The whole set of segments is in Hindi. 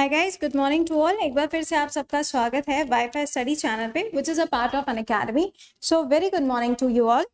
hi guys good morning to all एक बार फिर से आप सबका स्वागत है वाईफाई स्टडी चैनल पे which is a part of Unacademy so very good morning to you all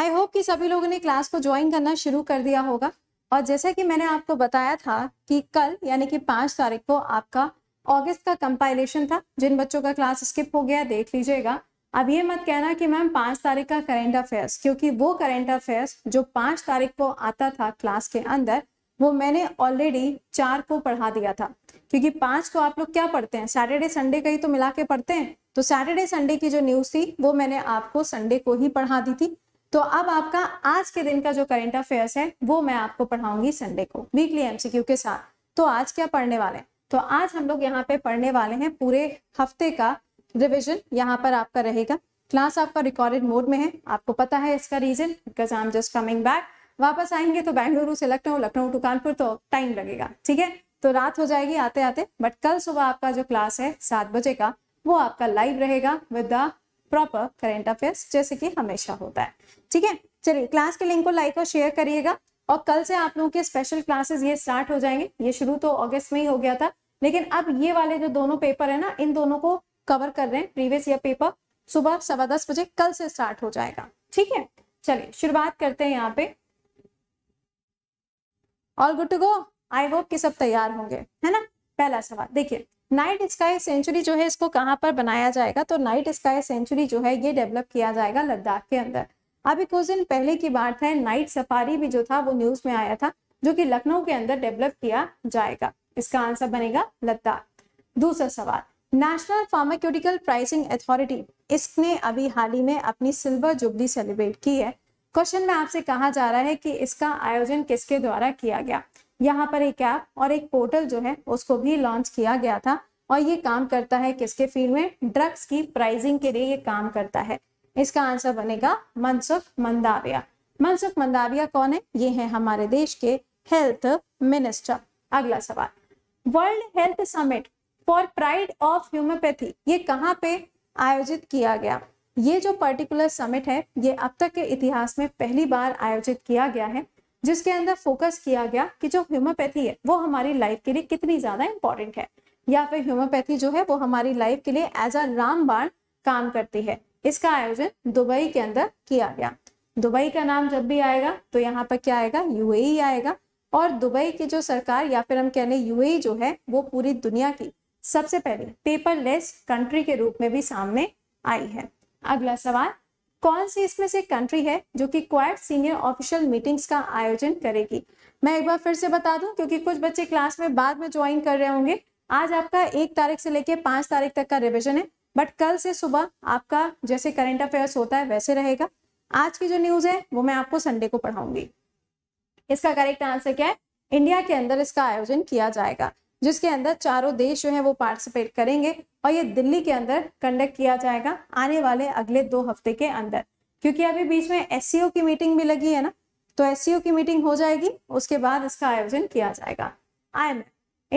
I hope कि सभी लोगों ने क्लास को ज्वाइन करना शुरू कर दिया होगा और जैसा कि मैंने आपको बताया था कि कल यानी कि पाँच तारीख को आपका अगस्त का कंपाइलेशन था जिन बच्चों का क्लास स्किप हो गया देख लीजिएगा अब ये मत कहना कि मैम पाँच तारीख का करेंट अफेयर्स क्योंकि वो करेंट अफेयर्स जो पाँच तारीख को आता था क्लास के अंदर वो मैंने ऑलरेडी चार को पढ़ा दिया था क्योंकि पांच को आप लोग क्या पढ़ते हैं सैटरडे संडे का ही तो मिला के पढ़ते हैं तो सैटरडे संडे की जो न्यूज थी वो मैंने आपको संडे को ही पढ़ा दी थी तो अब आपका आज के दिन का जो करेंट अफेयर्स है वो मैं आपको पढ़ाऊंगी संडे को वीकली एमसीक्यू के साथ तो आज क्या पढ़ने वाले हैं तो आज हम लोग यहाँ पे पढ़ने वाले हैं पूरे हफ्ते का रिविजन यहाँ पर आपका रहेगा क्लास आपका रिकॉर्डेड मोड में है आपको पता है इसका reason because I am just coming back वापस आएंगे तो बेंगलुरु से लखनऊ लखनऊ टू कानपुर तो टाइम लगेगा ठीक है तो रात हो जाएगी आते आते बट कल सुबह आपका जो क्लास है सात बजे का वो आपका लाइव रहेगा with the proper current affairs जैसे कि हमेशा होता है ठीक है चलिए क्लास के लिंक को लाइक और शेयर करिएगा और कल से आप लोगों के स्पेशल क्लासेस ये स्टार्ट हो जाएंगे ये शुरू तो अगस्त में ही हो गया था लेकिन अब ये वाले जो दोनों पेपर है ना इन दोनों को कवर कर रहे हैं प्रीवियस ईयर पेपर सुबह सवा दस बजे कल से स्टार्ट हो जाएगा ठीक है चलिए शुरुआत करते हैं यहाँ पे all good to go I hope कि सब तैयार होंगे है ना पहला सवाल देखिए नाइट स्काई सेंचुरी जो है इसको कहाँ पर बनाया जाएगा तो नाइट स्काई सेंचुरी जो है ये डेवलप किया जाएगा लद्दाख के अंदर अभी कुछ दिन पहले की बात है नाइट सफारी भी जो था वो न्यूज में आया था जो कि लखनऊ के अंदर डेवलप किया जाएगा इसका आंसर बनेगा लद्दाख दूसरा सवाल नेशनल फार्माक्यूटिकल प्राइसिंग अथॉरिटी इसने अभी हाल ही में अपनी सिल्वर जुबली सेलिब्रेट की है क्वेश्चन में आपसे कहा जा रहा है कि इसका आयोजन किसके द्वारा किया गया यहाँ पर एक ऐप और एक पोर्टल जो है उसको भी लॉन्च किया गया था और ये काम करता है किसके फील्ड में ड्रग्स की प्राइजिंग के लिए ये काम करता है इसका आंसर बनेगा मनसुख मंदाविया मनसुख मंदाविया कौन है ये है हमारे देश के हेल्थ मिनिस्टर अगला सवाल world health summit for pride of homoeopathy ये कहाँ पे आयोजित किया गया ये जो पर्टिकुलर समिट है ये अब तक के इतिहास में पहली बार आयोजित किया गया है जिसके अंदर फोकस किया गया कि जो ह्यूमोपैथी है वो हमारी लाइफ के लिए कितनी ज्यादा इंपॉर्टेंट है या फिर ह्यूमोपैथी जो है वो हमारी लाइफ के लिए एज अ रामबाण काम करती है इसका आयोजन दुबई के अंदर किया गया दुबई का नाम जब भी आएगा तो यहाँ पर क्या आएगा यूएई e आएगा और दुबई की जो सरकार या फिर हम कह लें यूएई e जो है वो पूरी दुनिया की सबसे पहले पेपरलेस कंट्री के रूप में भी सामने आई है अगला सवाल कौन सी इसमें से कंट्री है जो कि क्वाइट सीनियर ऑफिशियल मीटिंग्स का आयोजन करेगी मैं एक बार फिर से बता दूं क्योंकि कुछ बच्चे क्लास में बाद में ज्वाइन कर रहे होंगे आज आपका एक तारीख से लेकर पांच तारीख तक का रिविजन है बट कल से सुबह आपका जैसे करेंट अफेयर्स होता है वैसे रहेगा आज की जो न्यूज है वो मैं आपको संडे को पढ़ाऊंगी इसका करेक्ट आंसर क्या है इंडिया के अंदर इसका आयोजन किया जाएगा जिसके अंदर चारों देश जो है वो पार्टिसिपेट करेंगे और ये दिल्ली के अंदर कंडक्ट किया जाएगा आने वाले अगले दो हफ्ते के अंदर क्योंकि अभी बीच में एस की मीटिंग भी लगी है ना तो एस की मीटिंग हो जाएगी उसके बाद इसका आयोजन किया जाएगा आई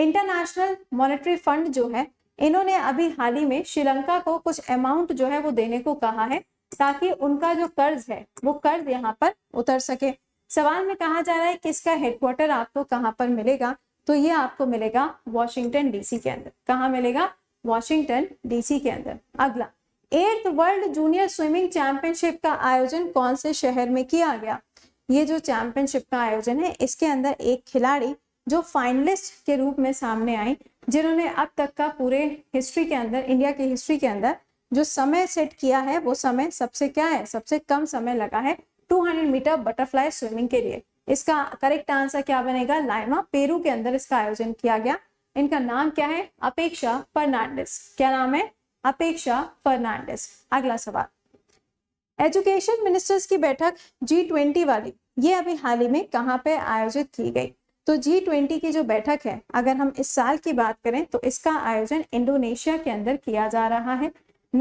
इंटरनेशनल मॉनेटरी फंड जो है इन्होंने अभी हाल ही में श्रीलंका को कुछ अमाउंट जो है वो देने को कहा है ताकि उनका जो कर्ज है वो कर्ज यहाँ पर उतर सके सवाल में कहा जा रहा है कि इसका हेडक्वार्टर आपको कहाँ पर मिलेगा तो ये आपको मिलेगा वॉशिंगटन डीसी के अंदर कहा मिलेगा वॉशिंगटन डीसी के अंदर अगला eighth world junior swimming championship का आयोजन कौन से शहर में किया गया ये जो चैंपियनशिप का आयोजन है इसके अंदर एक खिलाड़ी जो फाइनलिस्ट के रूप में सामने आई जिन्होंने अब तक का पूरे हिस्ट्री के अंदर इंडिया की हिस्ट्री के अंदर जो समय सेट किया है वो समय सबसे क्या है सबसे कम समय लगा है 200 मीटर बटरफ्लाई स्विमिंग के लिए इसका करेक्ट आंसर क्या बनेगा लाइमा पेरू के अंदर इसका आयोजन किया गया इनका नाम क्या है अपेक्षा फर्नांडिस क्या नाम है अपेक्षा फर्नांडिस अगला सवाल एजुकेशन मिनिस्टर्स की बैठक जी ट्वेंटी वाली ये अभी हाल ही में कहाँ पे आयोजित की गई तो जी ट्वेंटी की जो बैठक है अगर हम इस साल की बात करें तो इसका आयोजन इंडोनेशिया के अंदर किया जा रहा है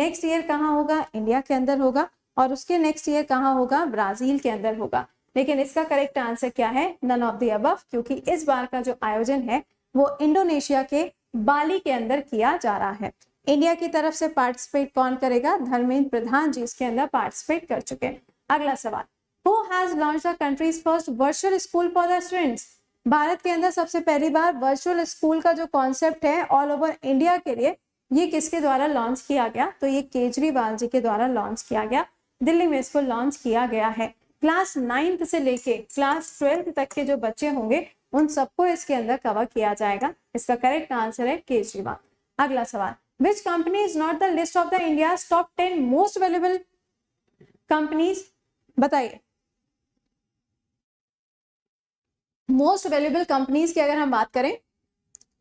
नेक्स्ट ईयर कहाँ होगा इंडिया के अंदर होगा और उसके नेक्स्ट ईयर कहाँ होगा ब्राजील के अंदर होगा लेकिन इसका करेक्ट आंसर क्या है नन ऑफ दी अब क्योंकि इस बार का जो आयोजन है वो इंडोनेशिया के बाली के अंदर किया जा रहा है इंडिया की तरफ से पार्टिसिपेट कौन करेगा धर्मेंद्र प्रधान जी इसके अंदर पार्टिसिपेट कर चुके हैं अगला सवाल who has launch the country's first virtual school for the students Bharat के अंदर सबसे पहली बार वर्चुअल स्कूल का जो कॉन्सेप्ट है ऑल ओवर इंडिया के लिए ये किसके द्वारा लॉन्च किया गया तो ये केजरीवाल जी के द्वारा लॉन्च किया गया दिल्ली में इसको लॉन्च किया गया है क्लास नाइन्थ से लेके क्लास ट्वेल्थ तक के जो बच्चे होंगे उन सबको इसके अंदर कवर किया जाएगा इसका करेक्ट आंसर है केजरीवाल अगला सवाल which company is not the list of the India top ten most valuable companies बताइए मोस्ट वेल्यूबल कंपनीज की अगर हम बात करें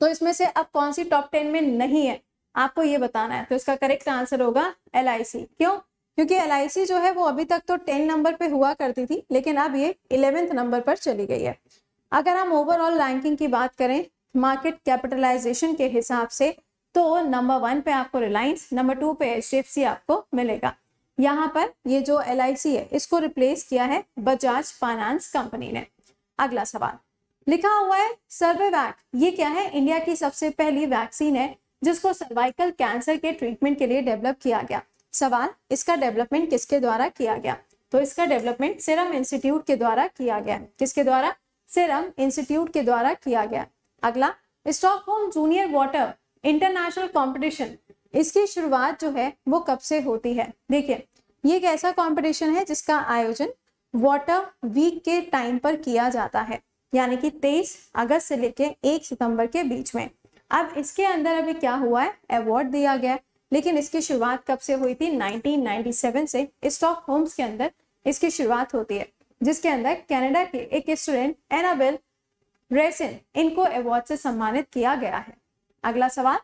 तो इसमें से अब कौन सी टॉप टेन में नहीं है आपको ये बताना है तो इसका करेक्ट आंसर होगा एल क्यों क्योंकि एल जो है वो अभी तक तो टेन नंबर पे हुआ करती थी लेकिन अब ये इलेवेंथ नंबर पर चली गई है अगर हम ओवरऑल रैंकिंग की बात करें मार्केट कैपिटलाइजेशन के हिसाब से तो नंबर वन पे आपको रिलायंस नंबर टू पे एच आपको मिलेगा यहाँ पर ये जो एल है इसको रिप्लेस किया है बजाज फाइनेंस कंपनी ने अगला सवाल लिखा हुआ है सर्वे वैक ये क्या है इंडिया की सबसे पहली वैक्सीन है जिसको सर्वाइकल कैंसर के ट्रीटमेंट के लिए डेवलप किया गया सवाल इसका डेवलपमेंट किसके द्वारा किया गया तो इसका डेवलपमेंट सिरम इंस्टीट्यूट के द्वारा किया गया किसके द्वारा सिरम इंस्टीट्यूट के द्वारा किया गया अगला home junior water international competition इसकी शुरुआत जो है वो कब से होती है देखिए ये एक ऐसा कॉम्पिटिशन है जिसका आयोजन वाटर वीक के टाइम पर किया जाता है यानी कि 23 अगस्त से लेकर 1 सितंबर के बीच में अब इसके अंदर अभी क्या हुआ है अवार्ड दिया गया लेकिन इसकी शुरुआत कब से हुई थी 1997 से स्टॉक होम्स के अंदर इसकी शुरुआत होती है जिसके अंदर कनाडा के एक स्टूडेंट एनाबेल रेसिन इनको अवार्ड से सम्मानित किया गया है अगला सवाल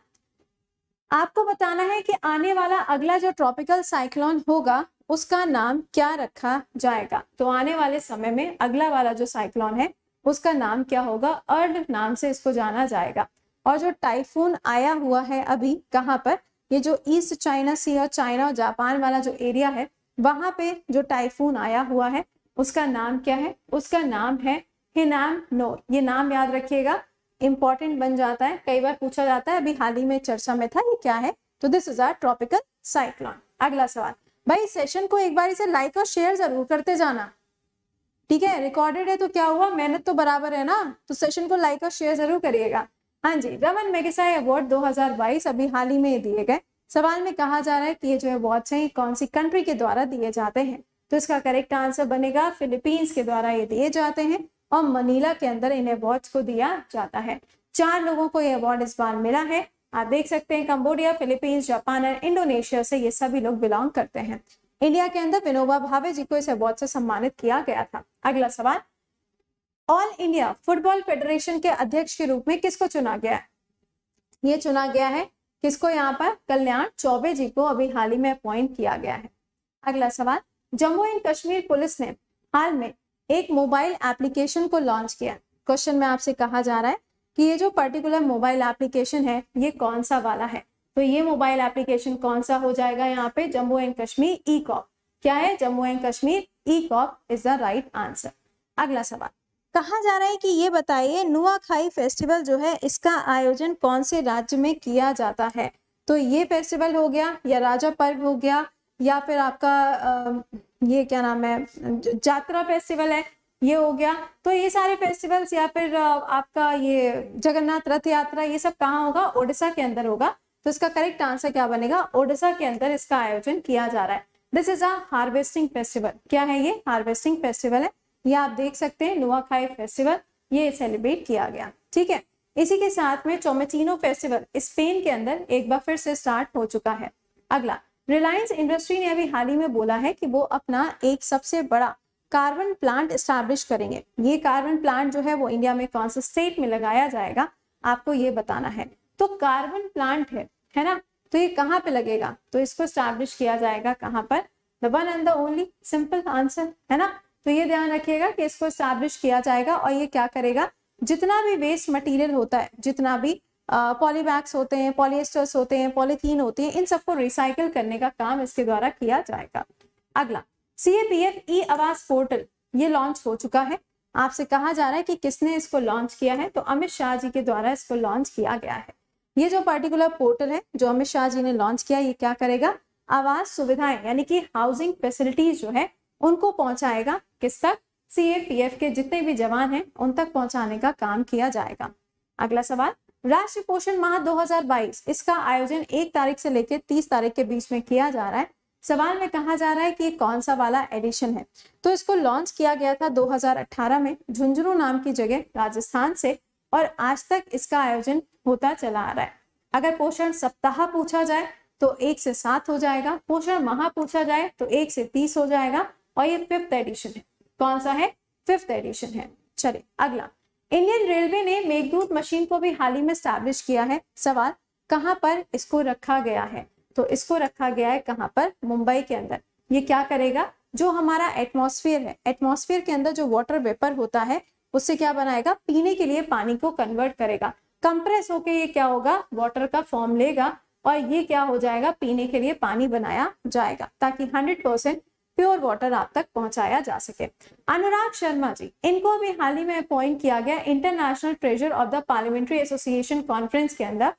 आपको बताना है कि आने वाला अगला जो ट्रॉपिकल साइक्लोन होगा उसका नाम क्या रखा जाएगा तो आने वाले समय में अगला वाला जो साइक्लोन है उसका नाम क्या होगा अर्ड नाम से इसको जाना जाएगा और जो टाइफून आया हुआ है अभी कहाँ पर ये जो ईस्ट चाइना सी और चाइना और जापान वाला जो एरिया है वहां पे जो टाइफून आया हुआ है उसका नाम क्या है उसका नाम है हिनाम नो ये नाम याद रखिएगा इंपॉर्टेंट बन जाता है कई बार पूछा जाता है अभी हाल ही में चर्चा में था ये क्या है तो this is our tropical cyclone अगला सवाल भाई सेशन को एक बार इसे लाइक और शेयर जरूर करते जाना ठीक है रिकॉर्डेड है तो क्या हुआ मेहनत तो बराबर है ना तो सेशन को लाइक और शेयर जरूर करिएगा हाँ जी रमन मेगेसाई अवार्ड 2022 अभी हाल ही में दिए गए सवाल में कहा जा रहा है कि ये जो अवार्ड्स हैं कौन सी कंट्री के द्वारा दिए जाते हैं तो इसका करेक्ट आंसर बनेगा फिलीपींस के द्वारा ये दिए जाते हैं और मनीला के अंदर इन अवार्ड्स को दिया जाता है चार लोगों को ये अवार्ड इस बार मिला है आप देख सकते हैं कंबोडिया फिलीपींस जापान और इंडोनेशिया से ये सभी लोग बिलोंग करते हैं इंडिया के अंदर विनोबा भावे जी को इस अवार्ड से सम्मानित किया गया था अगला सवाल ऑल इंडिया फुटबॉल फेडरेशन के अध्यक्ष के रूप में किसको चुना गया है ये चुना गया है किसको यहाँ पर कल्याण चौबे जी को अभी हाल ही में अपॉइंट किया गया है अगला सवाल जम्मू एंड कश्मीर पुलिस ने हाल में एक मोबाइल एप्लीकेशन को लॉन्च किया क्वेश्चन में आपसे कहा जा रहा है कि ये जो पर्टिकुलर मोबाइल एप्लीकेशन है ये कौन सा वाला है तो ये मोबाइल एप्लीकेशन कौन सा हो जाएगा यहाँ पे Jammu and Kashmir e e cop क्या है Jammu and Kashmir e cop is the right answer अगला सवाल कहा जा रहा है कि ये बताइए नुआखाई फेस्टिवल जो है इसका आयोजन कौन से राज्य में किया जाता है तो ये फेस्टिवल हो गया या राजा पर्व हो गया या फिर आपका ये क्या नाम है जात्रा फेस्टिवल है ये हो गया तो ये सारे फेस्टिवल्स या फिर आपका ये जगन्नाथ रथ यात्रा ये सब कहाँ होगा ओडिशा के अंदर होगा तो इसका करेक्ट आंसर क्या बनेगा ओडिशा के अंदर इसका आयोजन किया जा रहा है this is a harvesting festival क्या है ये हार्वेस्टिंग फेस्टिवल है ये आप देख सकते हैं नुआखाई फेस्टिवल ये सेलिब्रेट किया गया ठीक है इसी के साथ में चोमेचिनो फेस्टिवल स्पेन के अंदर एक बार फिर से स्टार्ट हो चुका है अगला रिलायंस इंडस्ट्री ने अभी हाल ही में बोला है कि वो अपना एक सबसे बड़ा कार्बन प्लांट स्टैब्लिश करेंगे ये कार्बन प्लांट जो है वो इंडिया में कौन से स्टेट में लगाया जाएगा आपको ये बताना है तो कार्बन प्लांट है है ना तो ये कहाँ पे लगेगा तो इसको स्टैब्लिश किया जाएगा कहाँ पर the one and the only simple answer है ना तो ये ध्यान रखिएगा कि इसको स्टैब्लिश किया जाएगा और ये क्या करेगा जितना भी वेस्ट मटेरियल होता है जितना भी पॉलीबैग्स होते हैं पॉलिएस्टर्स होते हैं पॉलीथीन होती है इन सबको रिसाइकिल करने का काम इसके द्वारा किया जाएगा अगला सी ए पी एफ ई आवास पोर्टल ये लॉन्च हो चुका है आपसे कहा जा रहा है कि किसने इसको लॉन्च किया है तो अमित शाह जी के द्वारा इसको लॉन्च किया गया है ये जो पर्टिकुलर पोर्टल है जो अमित शाह जी ने लॉन्च किया ये क्या करेगा आवास सुविधाएं यानी कि हाउसिंग फैसिलिटीज जो है उनको पहुंचाएगा किस तक सी के जितने भी जवान हैं उन तक पहुंचाने का काम किया जाएगा अगला सवाल राष्ट्रीय पोषण माह 2022 इसका आयोजन एक तारीख से लेकर तीस तारीख के बीच में किया जा रहा है सवाल में कहा जा रहा है कि कौन सा वाला एडिशन है तो इसको लॉन्च किया गया था 2018 में झुंझुनू नाम की जगह राजस्थान से और आज तक इसका आयोजन होता चला आ रहा है अगर पोषण सप्ताह पूछा जाए तो एक से सात हो जाएगा पोषण माह पूछा जाए तो एक से तीस हो जाएगा और ये फिफ्थ एडिशन है कौन सा है फिफ्थ एडिशन है चलिए अगला इंडियन रेलवे ने मेघदूत मशीन को भी हाल ही में स्टैब्लिश किया है सवाल कहाँ पर इसको रखा गया है तो इसको रखा गया है कहाँ पर मुंबई के अंदर ये क्या करेगा जो हमारा एटमॉस्फेयर है एटमॉस्फेयर के अंदर जो वाटर वेपर होता है उससे क्या बनाएगा पीने के लिए पानी को कन्वर्ट करेगा कंप्रेस होके ये क्या होगा वाटर का फॉर्म लेगा और ये क्या हो जाएगा पीने के लिए पानी बनाया जाएगा ताकि 100 परसेंट प्योर वाटर आप तक पहुंचाया जा सके अनुराग शर्मा जी इनको भी हाल ही में अपॉइंट किया गया international treasurer of the parliamentary association conference के अंदर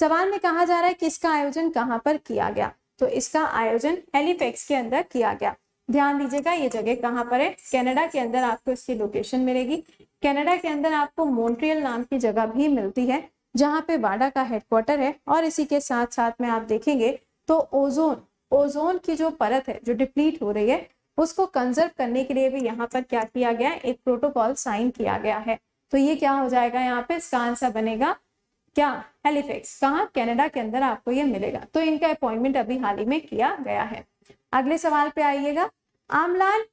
सवाल में कहा जा रहा है कि इसका आयोजन कहाँ पर किया गया तो इसका आयोजन हेलीफेक्स के अंदर किया गया ध्यान दीजिएगा ये जगह कहाँ पर है कनाडा के अंदर आपको इसकी लोकेशन मिलेगी कनाडा के अंदर आपको मोन्ट्रियल नाम की जगह भी मिलती है जहाँ पे वाडा का हेडक्वार्टर है और इसी के साथ साथ में आप देखेंगे तो ओजोन ओजोन की जो परत है जो डिप्लीट हो रही है उसको कंजर्व करने के लिए भी यहाँ पर क्या किया गया है एक प्रोटोकॉल साइन किया गया है तो ये क्या हो जाएगा यहाँ पे इसका आंसर बनेगा क्या हेलीफेक्स कहा कनाडा के अंदर आपको ये मिलेगा तो इनका अपॉइंटमेंट अभी हाल ही में किया गया है अगले सवाल पे आइएगा आमलाल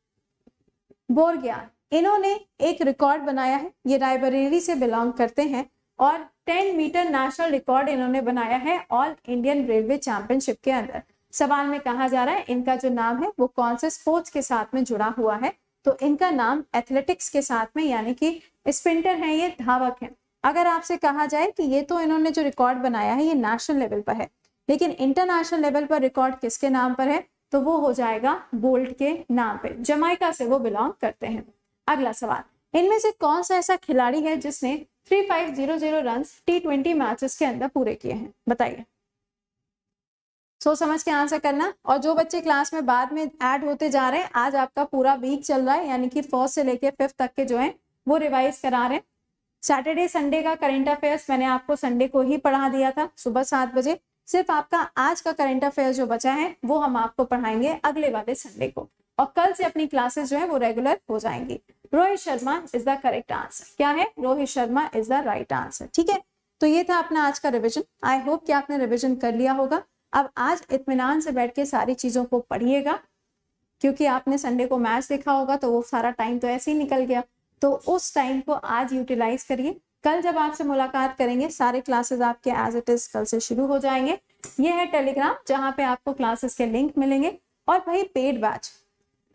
बोरगिया इन्होंने एक रिकॉर्ड बनाया है ये लाइब्रेरी से बिलोंग करते हैं और 10 मीटर नेशनल रिकॉर्ड इन्होंने बनाया है ऑल इंडियन रेलवे चैंपियनशिप के अंदर सवाल में कहा जा रहा है इनका जो नाम है वो कौन से स्पोर्ट्स के साथ में जुड़ा हुआ है तो इनका नाम एथलेटिक्स के साथ में यानी कि स्प्रिंटर हैं ये धावक हैं अगर आपसे कहा जाए कि ये तो इन्होंने जो रिकॉर्ड बनाया है ये नेशनल लेवल पर है लेकिन इंटरनेशनल लेवल पर रिकॉर्ड किसके नाम पर है तो वो हो जाएगा बोल्ट के नाम पर जमाइका से वो बिलोंग करते हैं अगला सवाल इनमें से कौन सा ऐसा खिलाड़ी है जिसने three five zero zero run T twenty matches के अंदर पूरे किए हैं बताइए सोच समझ के आंसर करना और जो बच्चे क्लास में बाद में ऐड होते जा रहे हैं आज आपका पूरा वीक चल रहा है यानी कि फर्स्ट से लेके फिफ्थ तक के जो है वो रिवाइज करा रहे हैं सैटरडे संडे का करंट अफेयर्स मैंने आपको संडे को ही पढ़ा दिया था सुबह सात बजे सिर्फ आपका आज का करंट अफेयर जो बचा है वो हम आपको पढ़ाएंगे अगले वाले संडे को और कल से अपनी क्लासेस जो है वो रेगुलर हो जाएंगी Rohit Sharma is the correct answer क्या है Rohit Sharma is the right answer ठीक है तो ये था अपना आज का रिविजन आई होप कि आपने रिविजन कर लिया होगा अब आज इतमान से बैठ के सारी चीज़ों को पढ़िएगा क्योंकि आपने संडे को मैच देखा होगा तो वो सारा टाइम तो ऐसे ही निकल गया तो उस टाइम को आज यूटिलाइज करिए कल जब आपसे मुलाकात करेंगे सारे क्लासेस आपके एज इट इज कल से शुरू हो जाएंगे ये है टेलीग्राम जहाँ पे आपको क्लासेस के लिंक मिलेंगे और भाई पेड बैच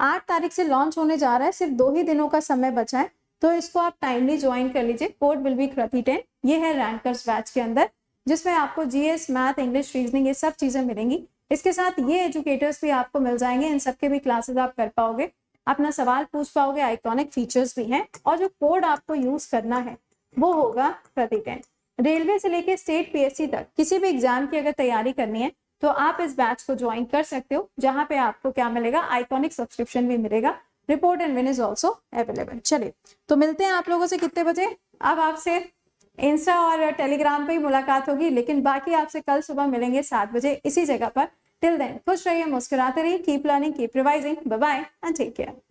आठ तारीख से लॉन्च होने जा रहा है सिर्फ दो ही दिनों का समय बचा है तो इसको आप टाइमली ज्वाइन कर लीजिए code will be krathi ten ये है रैंकर्स बैच के अंदर जिसमें आपको जीएस मैथ इंग्लिश रीजनिंग ये सब चीज़ें मिलेंगी इसके साथ ये एजुकेटर्स भी आपको मिल जाएंगे इन सबके भी क्लासेस आप कर पाओगे अपना सवाल पूछ पाओगे आइकॉनिक फीचर्स भी हैं और जो कोड आपको यूज करना है वो होगा प्रतिटेन रेलवे से लेके स्टेट पीएससी तक किसी भी एग्जाम की अगर तैयारी करनी है तो आप इस बैच को ज्वाइन कर सकते हो जहां पे आपको क्या मिलेगा आइकॉनिक सब्सक्रिप्शन भी मिलेगा report and win is also available चलिए तो मिलते हैं आप लोगों से कितने बजे अब आपसे इंस्टा और टेलीग्राम पे ही मुलाकात होगी लेकिन बाकी आपसे कल सुबह मिलेंगे सात बजे इसी जगह पर टिल देन खुश रहिए मुस्कुराते रहिए keep learning keep revising bye and take care